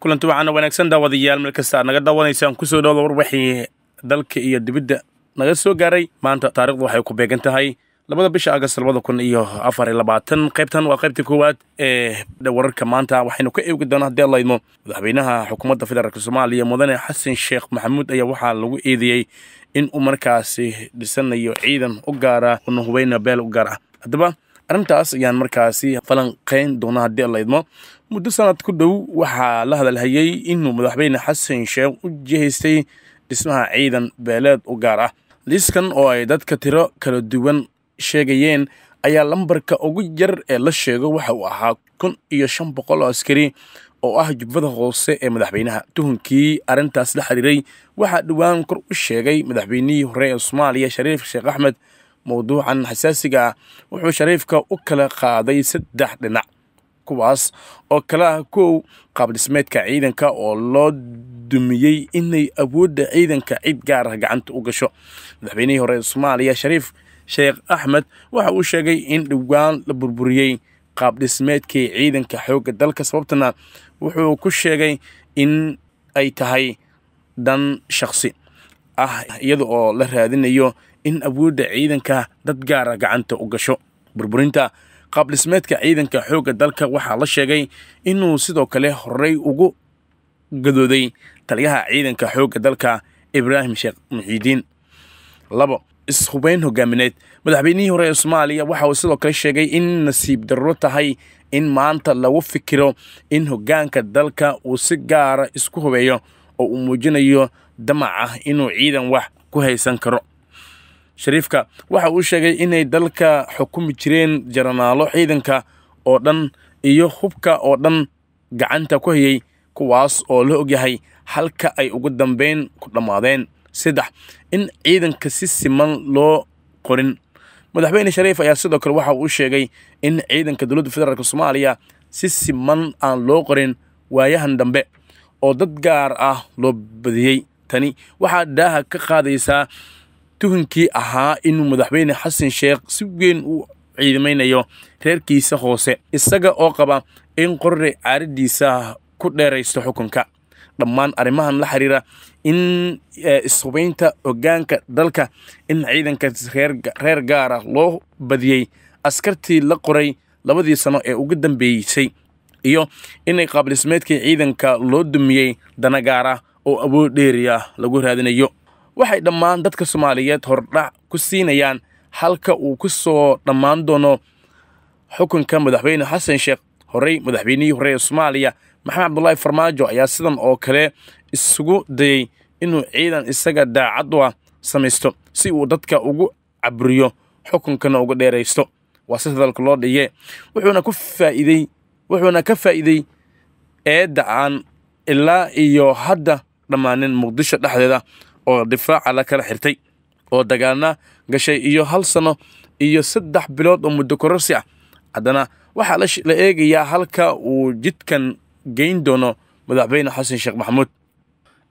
kulanti waxaana wanaagsan daawadayaal meel kasta aad naga daawanaysaan kusoo dhawda warbixii dalka iyo dibidda naga soo gaaray maanta taarikhdu waxay ku beegan tahay labada bisha agast labada kun iyo afar iyo labaatan qaybtan waa qaybta koowaad ee wararka maanta waxaynu ka eegi doonaa haddii allaydmo madaxweynaha xukuumadda federaalk soomaaliya mudane xasan sheekh maxamuud ayaa waxaa lagu eedeeyey in uu markaasi dhisanayo ciidan u gaara una hubayna beel u gaar ah haddaba arrintaas ayaan markaasi falanqayn doonaa haddii alla muddo sanad ku dhow waxaa la hadalhayay inuu madaxweyne xasan sheekh u jihaystay dhismaha ciidan beeleed u gaar ah liiskan oo ay dadka tiro kala duwan sheegayeen ayaa lambarka ugu yar ee la sheego waxa uu ahaa kun iyo shan boqol oo askari oo ah jubbada hoose ee madaxweynaha tuhunkii arrintaas la xiriiray waxaa dhowaan kor u sheegay madaxweynihii hore ee soomaaliya shariif sheekh axmed mowduucan xasaasiga ah wuxuu shariifka u kala qaaday saddex dhinac kuwaas oo kala ah kow qaabdhismeedka ciidanka oo loo dumiyey inay awoodda ciidanka cid gaarah gacanta u gasho madaxweynihii hore soomaaliya shariif sheekh axmed waxa uu sheegay in dhowaan la burburiyey qaabdhismeedkii ciidanka xoogga dalka sababtana wuxuu ku sheegay in ay tahay dan shaksi ah iyada oo la raadinayo in awoodda ciidanka dad gaara gacanta u gasho burburinta qaabdhismeedka ciidanka xoogga dalka waxaa la sheegay inuu sidoo kale horey ugu gadooday taliyaha ciidanka xoogga dalka ibraahim sheekh muxiidiin labo is-hubeyn hogaamineed madaxweynihii hore ee soomaaliya waxa uu sidoo kale sheegay in nasiib daruro tahay in maanta lagu fikiro in hoggaanka dalka uu si gaara ah isku hubeeyo oo uu muujinayo damaca ah inuu ciidan wax ku haysan karo shariifka waxa uu sheegay inay dalka xukumi jireen jaranaalo ciidanka oo dhan iyo hubka oo dhan gacanta ku hayay kuwaas oo la ogyahay halka ay ugu dambeyn ku dhammaadeen saddex in ciidanka si siman loo qorin madaxweyne shariif ayaa sidoo kale waxa uu sheegay in ciidanka dowladda federaalk soomaaliya si siman aan loo qorin waayahan dambe oo dad gaar ah loo badiyey tani waxaa daaha ka qaadaysaa tuhunkii ahaa inuu madaxweyne xasan sheekh si weyn u ciidamaynayo reerkiisa hoose isaga oo qaba in qorre caaridiisa ku dheeraysto xukunka dhammaan arrimahan la xiriira in eh, ishubaynta hogaanka dalka in ciidanka reer gaara loo badiyey askartii la qoray labadii sano ee ugu dambeysay iyo inay qaabdhismeedkii ciidanka loo dumiyey dana gaara oo awood dheeriya lagu raadinayo waxay dhammaan dadka soomaaliyeed hordhac ku siinayaan halka uu ku soo dhammaan doono xukunka madaxweyne xasan sheekh horey madaxweynihii hore ee soomaaliya maxamed cabdulaahi farmaajo ayaa sidan oo kale isugu dayey inuu ciidan isaga daacad u ah samaysto si uu dadka ugu cabriyo xukunkana uga dheeraysto waa si hadalka loo dhiye wuxuuna ku faa'iidey wuxuuna ka faa'iidey eedda aan ilaa iyo hadda dhammaanin muqdisho dhexdeeda oo difaaca la kala xirtay oo dagaalna gashay iyo hal sano iyo saddex bilood oo muddo kororsi ah haddana waxaa la eegayaa halka uu jidkan geyn doono madaxweyne xasan sheekh maxamuud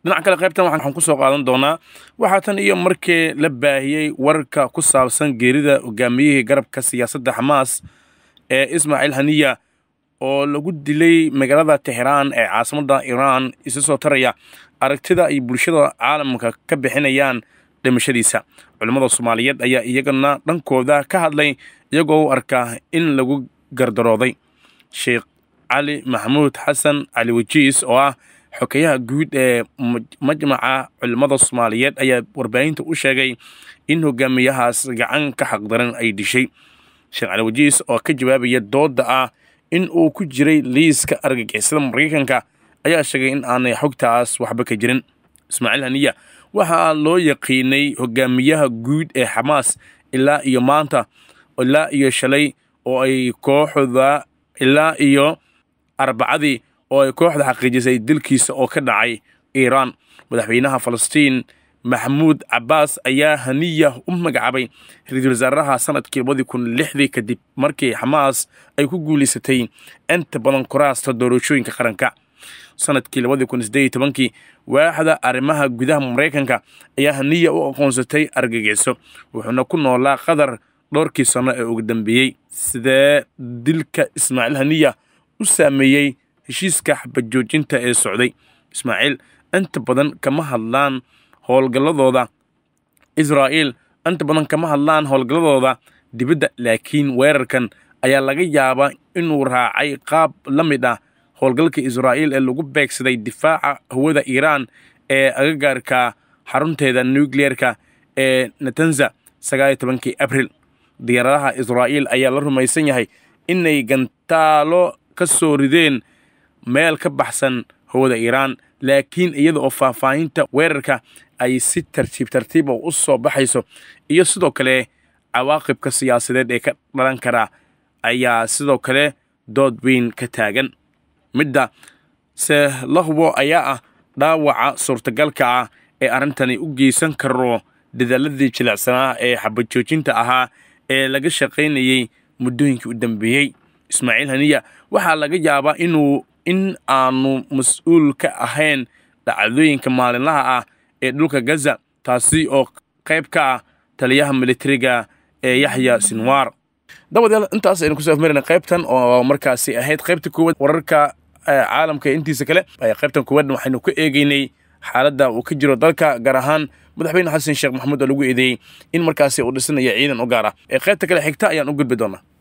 dhinac kale qaybtan waxaan ku soo qaadan doonaa waxaa tan iyo markii la baahiyey wararka ku saabsan geerida hogaamiyihii garabka siyaasadda xamaas ee ismaaciil haniya oo lagu dilay magaalada teheraan ee caasimadda iiraan isa soo taraya aragtida ay bulshada caalamka ka bixinayaan dhimashadiisa culimmada soomaaliyeed ayaa iyagana dhankooda ka hadlay iyagoo u arkaa in lagu gardarooday sheekh cali maxamuud xasan cali wajiis oo ah xokeyaha guud ee majmaca culimmada soomaaliyeed ayaa warbaahinta u sheegay in hogaamiyahaas gacan ka xaqdaran ay dishay sheekh cali wajiis oo ka jawaabaya dooda ah in uu ku jiray liiska argagixisada maraykanka ayaa sheegay in aanay xogtaas waxba ka jirin ismaaciil haniya waxaa loo yaqiinay hogaamiyaha guud ee xamaas ilaa iyo maanta ilaa iyo shalay oo ay kooxda ilaa iyo arbacadii oo ay kooxda xaqiijisay dilkiisa oo ka dhacay iiraan madaxweynaha falastiin maxamuud cabaas ayaa haniya u magacaabay ra-iisul wasaaraha sanadkii labadii kun lixdii kadib markii xamaas ay ku guulaysatay inta badan kuraasta doorashooyinka qaranka sanadkii labadii kun sideed tobankii waaxda arrimaha gudaha maraykanka ayaa haniya u aqoonsatay argagixiso wuxuuna ku noolaa qatar dhowrkii sano ee ugu dambeeyey sidee dilka ismaaciil haniya u saameeyey heshiiska xabajoojinta ee socday ismaaciil inta badan kama hadlaan howlgalladooda israa'iil inta badan kama hadlaan howlgalladooda dibadda laakiin weerarkan ayaa laga yaabaa inuu raacay qaab la mid ah howlgalka israa'iil ee lagu beegsaday difaaca hawada iiraan ee agagaarka xarunteeda nukliyeerka ee natanza sagaaliyo tobankii abril diyaaradaha israa'iil ayaa la rumaysan yahay inay gantaalo ka soo rideen meel ka baxsan hawada iiraan laakiin iyada oo faahfaahinta weerarka ay si tartiib tartiiba ah u soo baxayso iyo sidoo kale cawaaqibka siyaasadeed ee ka dhalan karaa ayaa sidoo kale dood weyn ka taagan midda se ayaa ah dhaawaca suurtagalka ah ee arrintani u geysan karo dadaaladii jilicsanaa ee xabajoojinta ahaa ee laga shaqaynayay muddooyinkii u dambeeyey ismaaciil haniya waxaa laga yaabaa inuu in aanu mas-uul ka ahayn dhacdooyinka maalinlaha ah ee dhulka gaza taasi oo qayb ka ah taliyaha militariga ee yaxya sinwaar dabadyaal intaas aynu kusoo afmarayna qaybtan oo markaasi ahayd qaybta kuwad wararka caalamka intiisa kale qaybtan koowaadna waxaynu ku eegeynay xaaladda uu ka jiro dalka gaar ahaan madaxweyne xasan sheekh maxamuud oo lagu eedeeyey in markaasi uu dhisanayo ciidan u gaara ee qaybta kale xigta ayaan u gudbi doonaa